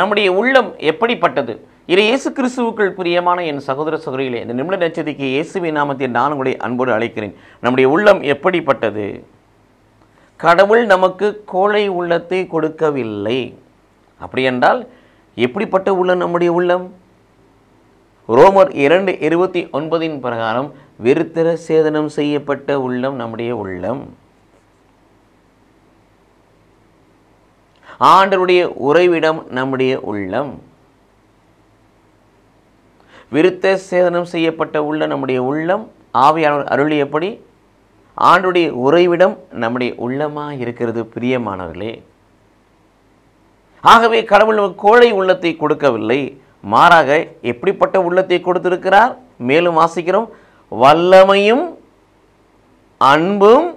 நம்முடைய உள்ளம் எப்படிப்பட்டது இது இயேசு கிறிஸ்துவுக்குள் பிரியமான என் சகோதர சகோதரிகளே இந்த நிமிட நட்சத்திரிக்கு இயேசுவின் நாமத்தை நான் உங்களை அன்போடு அழைக்கிறேன் நம்முடைய உள்ளம் எப்படிப்பட்டது கடவுள் நமக்கு கோழை உள்ளத்தை கொடுக்கவில்லை அப்படி என்றால் எப்படிப்பட்ட உள்ளம் நம்முடைய உள்ளம் ரோமர் இரண்டு இருபத்தி ஒன்பதின் பிரகாரம் விருத்திர சேதனம் செய்யப்பட்ட உள்ளம் நம்முடைய உள்ளம் ஆண்டருடைய உறைவிடம் நம்முடைய உள்ளம் விருத்த சேதனம் செய்யப்பட்ட உள்ள நம்முடைய உள்ளம் ஆவியானவர் அருளியபடி ஆண்டுடைய உறைவிடம் நம்முடைய உள்ளமாக இருக்கிறது பிரியமானவர்களே ஆகவே கடவுள் கோழை உள்ளத்தை கொடுக்கவில்லை மாறாக எப்படிப்பட்ட உள்ளத்தை கொடுத்திருக்கிறார் மேலும் வாசிக்கிறோம் வல்லமையும் அன்பும்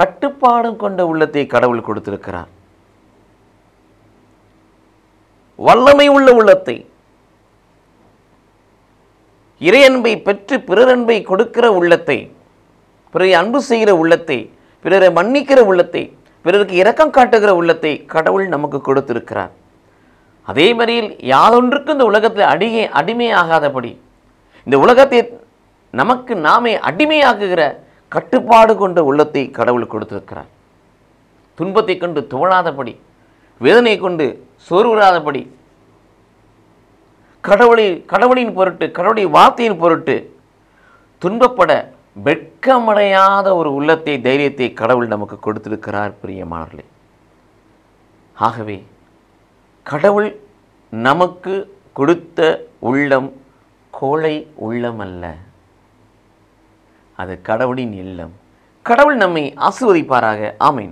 கட்டுப்பாடும் கொண்ட உள்ளத்தை கடவுள் கொடுத்திருக்கிறார் வல்லமை உள்ள உள்ளத்தை இறை அன்பை பெற்று பிறர் அன்பை கொடுக்கிற உள்ளத்தை பிறரை அன்பு செய்கிற உள்ளத்தை பிறரை மன்னிக்கிற உள்ளத்தை பிறருக்கு இரக்கம் காட்டுகிற உள்ளத்தை கடவுள் நமக்கு கொடுத்திருக்கிறார் அதே மாதிரியில் யாதொன்றுக்கும் இந்த உலகத்தில் அடியே அடிமையாகாதபடி இந்த உலகத்தை நமக்கு நாமே அடிமையாக்குகிற கட்டுப்பாடு கொண்ட உள்ளத்தை கடவுள் கொடுத்திருக்கிறார் துன்பத்தை கொண்டு துவழாதபடி வேதனை கொண்டு சோர்வுறாதபடி கடவுளை கடவுளின் பொருட்டு கடவுளுடைய வார்த்தையின் பொருட்டு துன்பப்பட வெட்கமடையாத ஒரு உள்ளத்தை தைரியத்தை கடவுள் நமக்கு கொடுத்திருக்கிறார் பிரியமானவர்களே ஆகவே கடவுள் நமக்கு கொடுத்த உள்ளம் கோழை உள்ளம் அல்ல அது கடவுளின் இல்லம் கடவுள் நம்மை ஆசுவதிப்பாராக ஆமீன்